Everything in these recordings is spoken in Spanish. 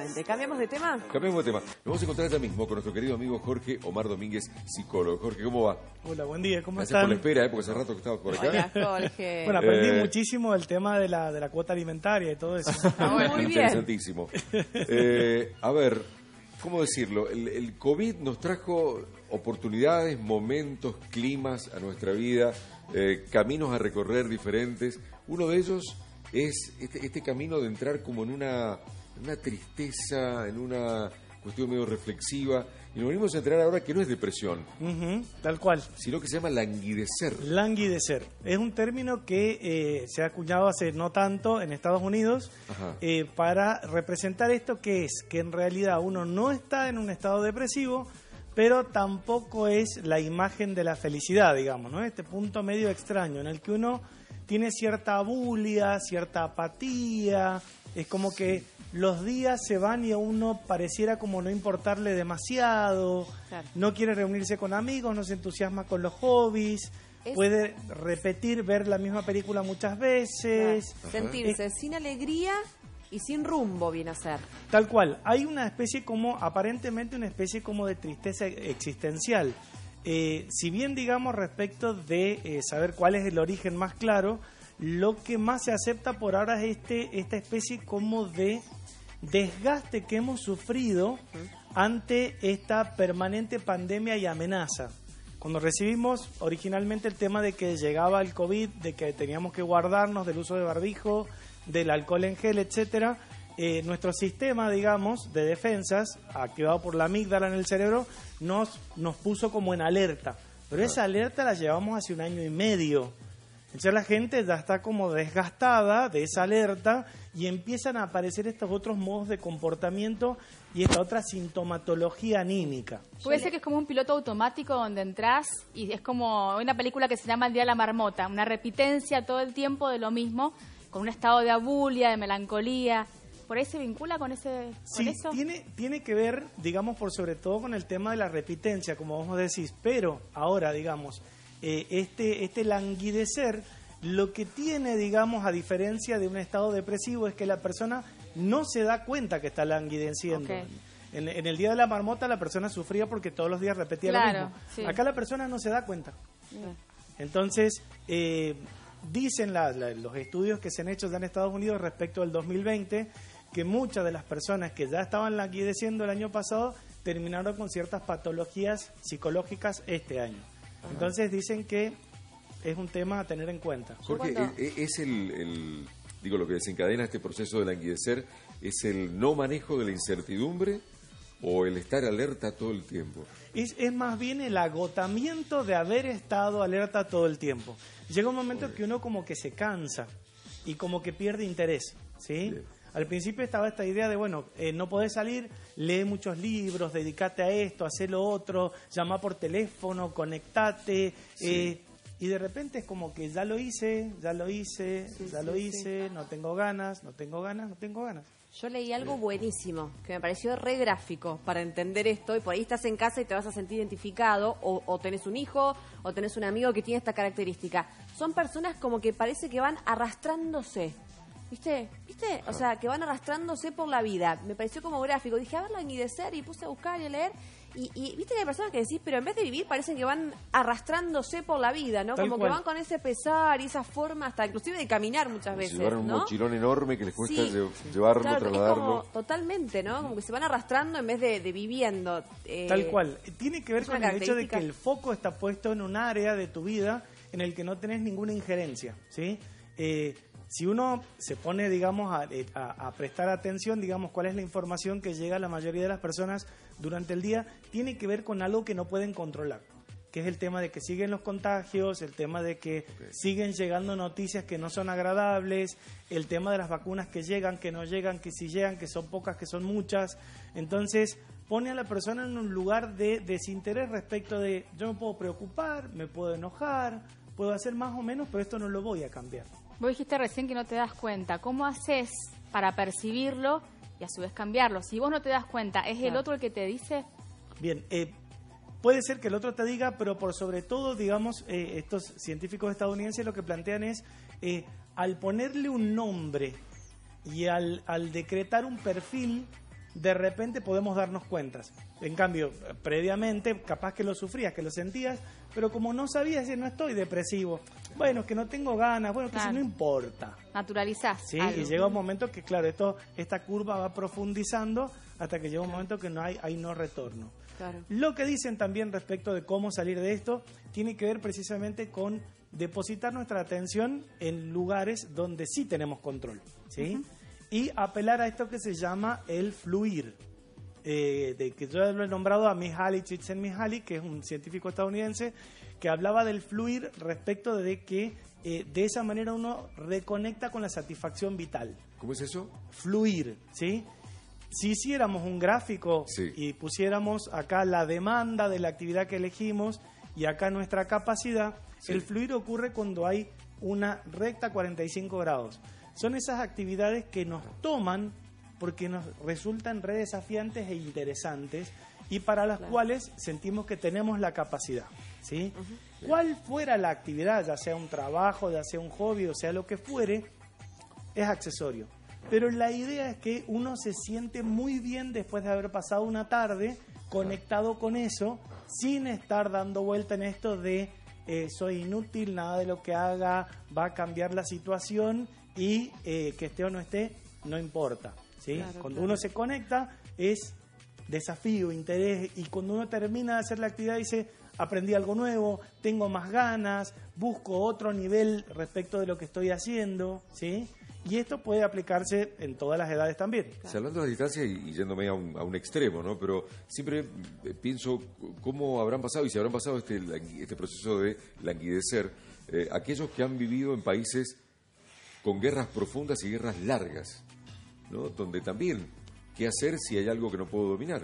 Exactamente. ¿Cambiamos de tema? Cambiamos de tema. Nos vamos a encontrar ya mismo con nuestro querido amigo Jorge Omar Domínguez, psicólogo. Jorge, ¿cómo va? Hola, buen día, ¿cómo Gracias están? por la espera, ¿eh? porque hace rato que estabas por acá. Hola, Jorge. bueno, aprendí eh, muchísimo el tema de la, de la cuota alimentaria y todo eso. Ah, Muy bien. Interesantísimo. Eh, a ver, ¿cómo decirlo? El, COVID nos trajo oportunidades, momentos, climas a nuestra vida, eh, caminos a recorrer diferentes. Uno de ellos es este, este camino de entrar como en una una tristeza, en una cuestión medio reflexiva. Y nos venimos a enterar ahora que no es depresión. tal cual. Sino que se llama languidecer. Languidecer. Es un término que eh, se ha acuñado hace no tanto en Estados Unidos eh, para representar esto que es, que en realidad uno no está en un estado depresivo, pero tampoco es la imagen de la felicidad, digamos, ¿no? Este punto medio extraño en el que uno tiene cierta bulia, cierta apatía, es como que los días se van y a uno pareciera como no importarle demasiado, no quiere reunirse con amigos, no se entusiasma con los hobbies. Puede repetir, ver la misma película muchas veces. Sentirse sin alegría y sin rumbo viene a ser. Tal cual, hay una especie como, aparentemente una especie como de tristeza existencial. Eh, si bien digamos respecto de eh, saber cuál es el origen más claro, lo que más se acepta por ahora es este, esta especie como de desgaste que hemos sufrido ante esta permanente pandemia y amenaza. Cuando recibimos originalmente el tema de que llegaba el COVID, de que teníamos que guardarnos del uso de barbijo, del alcohol en gel, etcétera, eh, nuestro sistema, digamos, de defensas, activado por la amígdala en el cerebro, nos, nos puso como en alerta. Pero esa alerta la llevamos hace un año y medio. Entonces la gente ya está como desgastada de esa alerta y empiezan a aparecer estos otros modos de comportamiento y esta otra sintomatología anímica. Puede ser que es como un piloto automático donde entras y es como una película que se llama El Día de la Marmota, una repitencia todo el tiempo de lo mismo, con un estado de abulia, de melancolía. ¿Por ahí se vincula con, ese, sí, eso? Tiene, tiene que ver, digamos, por sobre todo con el tema de la repitencia, como vos decís, pero ahora, digamos, eh, este, este languidecer lo que tiene, digamos, a diferencia de un estado depresivo, es que la persona no se da cuenta que está languideciendo. En, el día de la marmota la persona sufría porque todos los días repetía lo mismo. Acá la persona no se da cuenta. Entonces, eh, dicen los estudios que se han hecho ya en Estados Unidos respecto al 2020 que muchas de las personas que ya estaban languideciendo el año pasado terminaron con ciertas patologías psicológicas este año. Entonces dicen que es un tema a tener en cuenta. Porque e, e, es el, digo, lo que desencadena este proceso de languidecer es el no manejo de la incertidumbre o el estar alerta todo el tiempo. Es, es más bien el agotamiento de haber estado alerta todo el tiempo. Llega un momento que uno como que se cansa y como que pierde interés, ¿sí? Al principio estaba esta idea de, bueno, eh, no podés salir, lee muchos libros, dedícate a esto, haz lo otro, llama por teléfono, conectate. Eh, y de repente es como que ya lo hice, ya lo hice, ya lo hice, no tengo ganas, no tengo ganas, no tengo ganas. Yo leí algo buenísimo, que me pareció re gráfico para entender esto, y por ahí estás en casa y te vas a sentir identificado, o, o, tenés un hijo, o tenés un amigo que tiene esta característica. Son personas como que parece que van arrastrándose ¿Viste? ¿Viste? O sea, que van arrastrándose por la vida. Me pareció como gráfico. Dije, a ver, de ser y puse a buscar y a leer. Y, viste que hay personas que decís, pero en vez de vivir parecen que van arrastrándose por la vida, ¿no? como que van con ese pesar y esa forma hasta inclusive de caminar muchas veces. Llevar un mochilón enorme que les cuesta llevarlo, trasladarlo. totalmente, ¿no? Como que se van arrastrando en vez de, viviendo. Eh, Tal cual. Tiene que ver con el hecho de que el foco está puesto en un área de tu vida en el que no tenés ninguna injerencia, ¿sí? Eh, si uno se pone, digamos, eh, a, prestar atención, digamos, cuál es la información que llega a la mayoría de las personas durante el día, tiene que ver con algo que no pueden controlar que es el tema de que siguen los contagios, el tema de que siguen llegando noticias que no son agradables, el tema de las vacunas que llegan, que no llegan, que si llegan, que son pocas, que son muchas. Entonces, pone a la persona en un lugar de desinterés respecto de yo me puedo preocupar, me puedo enojar, puedo hacer más o menos, pero esto no lo voy a cambiar. Vos dijiste recién que no te das cuenta. ¿Cómo haces para percibirlo y a su vez cambiarlo? Si vos no te das cuenta, ¿es el otro el que te dice? Bien, eh, puede ser que el otro te diga, pero por sobre todo, digamos, eh, estos científicos estadounidenses lo que plantean es, eh, al ponerle un nombre y al, al decretar un perfil, de repente podemos darnos cuentas. En cambio, previamente, capaz que lo sufrías, que lo sentías, pero como no sabías, no estoy depresivo, bueno, que no tengo ganas, bueno, que no importa. Naturalizás. Sí, y llega un momento que, claro, esto, esta curva va profundizando hasta que llega un momento que no hay, hay no retorno. Claro. Lo que dicen también respecto de cómo salir de esto tiene que ver precisamente con depositar nuestra atención en lugares donde sí tenemos control. ¿sí? y apelar a esto que se llama el fluir. Eh, de que yo lo he nombrado a Mihaly Csikszentmihalyi, que es un científico estadounidense, que hablaba del fluir respecto de que eh, de esa manera uno reconecta con la satisfacción vital. ¿Cómo es eso? Fluir, ¿sí? Si hiciéramos un gráfico y pusiéramos acá la demanda de la actividad que elegimos y acá nuestra capacidad, el fluir ocurre cuando hay una recta 45 grados son esas actividades que nos toman porque nos resultan re desafiantes e interesantes y para las cuales sentimos que tenemos la capacidad. ¿sí? Cuál fuera la actividad, ya sea un trabajo, ya sea un hobby, o sea lo que fuere, es accesorio. Pero la idea es que uno se siente muy bien después de haber pasado una tarde conectado con eso, sin estar dando vuelta en esto de eh, soy inútil, nada de lo que haga va a cambiar la situación y eh, que esté o no esté, no importa. ¿sí? cuando uno se conecta es desafío, interés, y cuando uno termina de hacer la actividad dice, aprendí algo nuevo, tengo más ganas, busco otro nivel respecto de lo que estoy haciendo, Y esto puede aplicarse en todas las edades también. hablando de distancia y yéndome a un, extremo, ¿no? Pero siempre eh, pienso cómo habrán pasado y si habrán pasado este, este proceso de languidecer eh, aquellos que han vivido en países con guerras profundas y guerras largas, ¿no? Donde también, ¿qué hacer si hay algo que no puedo dominar?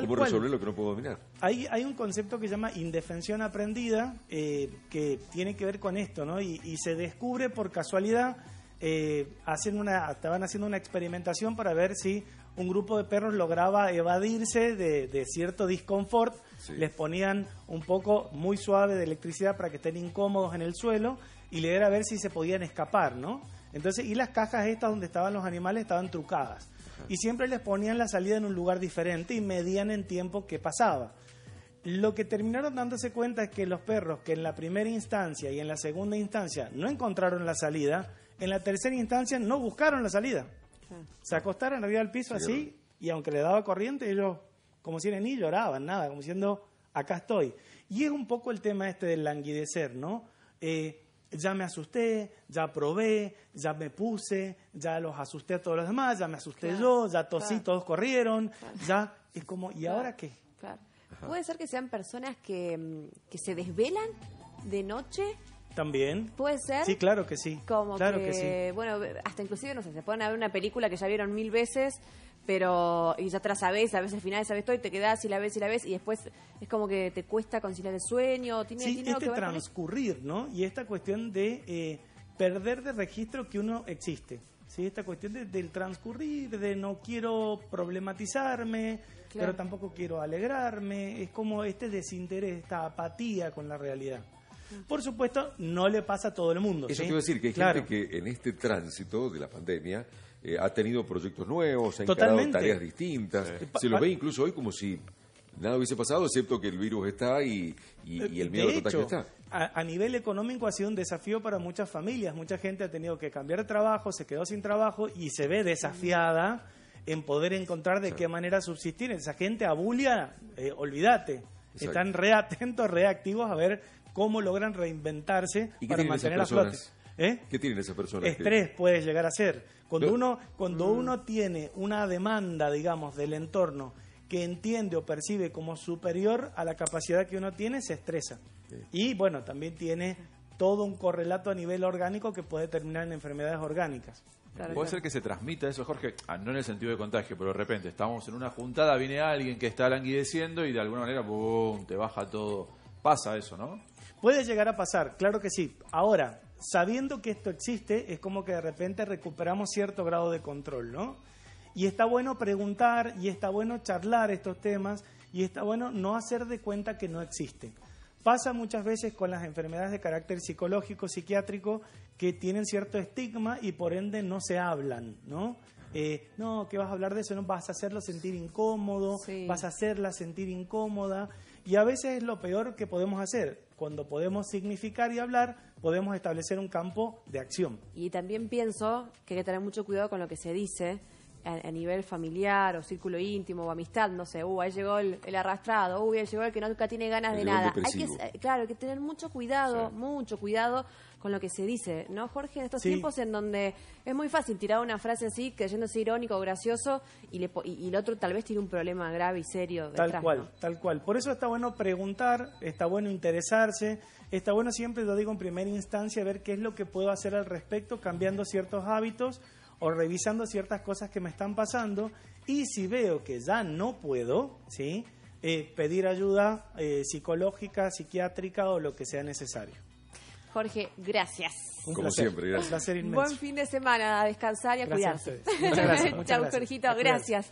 ¿Cómo resolver lo que no puedo dominar? Hay, hay un concepto que se llama indefensión aprendida, eh, que tiene que ver con esto, ¿no? y se descubre por casualidad eh, hacen estaban haciendo una experimentación para ver si un grupo de perros lograba evadirse de, cierto disconfort. Les ponían un poco muy suave de electricidad para que estén incómodos en el suelo y le era a ver si se podían escapar, ¿no? Entonces, y las cajas estas donde estaban los animales estaban trucadas. Y siempre les ponían la salida en un lugar diferente y medían en tiempo que pasaba. Lo que terminaron dándose cuenta es que los perros que en la primera instancia y en la segunda instancia no encontraron la salida, en la tercera instancia no buscaron la salida. Ah. Se acostaron arriba del piso así y aunque le daba corriente, ellos como si ni lloraban, nada, como diciendo, acá estoy. Y es un poco el tema este del languidecer, ¿no? Eh, ya me asusté, ya probé, ya me puse, ya los asusté a todos los demás, ya me asusté yo, ya tosí, todos corrieron, ya es como, ¿y ahora qué? Claro. Puede ser que sean personas que, mm, que se desvelan de noche también. ¿Puede ser? Sí, claro que sí. Como claro que, sí. Bueno, hasta inclusive, no sé, se pueden ver una película que ya vieron mil veces, pero y ya te a veces, a veces al final sabes todo y te quedas y la ves y la ves y después es como que te cuesta conciliar el sueño. Tiene, sí, este transcurrir, ¿no? Y esta cuestión de eh, perder de registro que uno existe. ¿sí? Esta cuestión del transcurrir, de no quiero problematizarme, pero tampoco quiero alegrarme. Es como este desinterés, esta apatía con la realidad. Por supuesto, no le pasa a todo el mundo. Eso ¿sí? decir, que hay gente que en este tránsito de la pandemia eh, ha tenido proyectos nuevos, ha encarado tareas distintas. Se lo ve incluso hoy como si nada hubiese pasado, excepto que el virus está y, el miedo de está. A, nivel económico ha sido un desafío para muchas familias. Mucha gente ha tenido que cambiar de trabajo, se quedó sin trabajo y se ve desafiada en poder encontrar de qué manera subsistir. Esa gente abulia, eh, olvídate. Están reatentos, reactivos a ver cómo logran reinventarse ¿Y para mantener a flote. ¿Eh? ¿Qué tienen esas personas? Estrés puede llegar a ser. Cuando, uno, cuando mm. uno tiene una demanda, digamos, del entorno que entiende o percibe como superior a la capacidad que uno tiene, se estresa. Y bueno, también tiene todo un correlato a nivel orgánico que puede terminar en enfermedades orgánicas. Puede ser que se transmita eso, Jorge, ah, no en el sentido de contagio, pero de repente estamos en una juntada, viene alguien que está languideciendo y de alguna manera ¡pum!, te baja todo. Pasa eso, ¿no? Puede llegar a pasar, claro que sí. Ahora, sabiendo que esto existe, es como que de repente recuperamos cierto grado de control, ¿no? Y está bueno preguntar, y está bueno charlar estos temas, y está bueno no hacer de cuenta que no existe. Pasa muchas veces con las enfermedades de carácter psicológico, psiquiátrico, que tienen cierto estigma y por ende no se hablan, ¿no? Eh, no, qué vas a hablar de eso, no vas a hacerlo sentir incómodo, vas a hacerla sentir incómoda. Y a veces es lo peor que podemos hacer cuando podemos significar y hablar, podemos establecer un campo de acción. Y también pienso que hay que tener mucho cuidado con lo que se dice, a, nivel familiar o círculo íntimo o amistad, no sé, uh, ahí llegó el, arrastrado, uh, ahí llegó el que nunca tiene ganas de nada. Hay que, eh, claro, hay que tener mucho cuidado, mucho cuidado con lo que se dice, ¿no, Jorge? En estos tiempos en donde es muy fácil tirar una frase así, creyéndose irónico o gracioso, y, el otro tal vez tiene un problema grave y serio. tal cual, tal cual. Por eso está bueno preguntar, está bueno interesarse, está bueno siempre, lo digo en primera instancia, ver qué es lo que puedo hacer al respecto, cambiando ciertos hábitos o revisando ciertas cosas que me están pasando y si veo que ya no puedo, ¿sí? Eh, pedir ayuda eh, psicológica, psiquiátrica o lo que sea necesario. Jorge, gracias. Como siempre, gracias. Un Buen fin de semana, a descansar y a cuidarse. muchas gracias. Chao, Jorgito, gracias.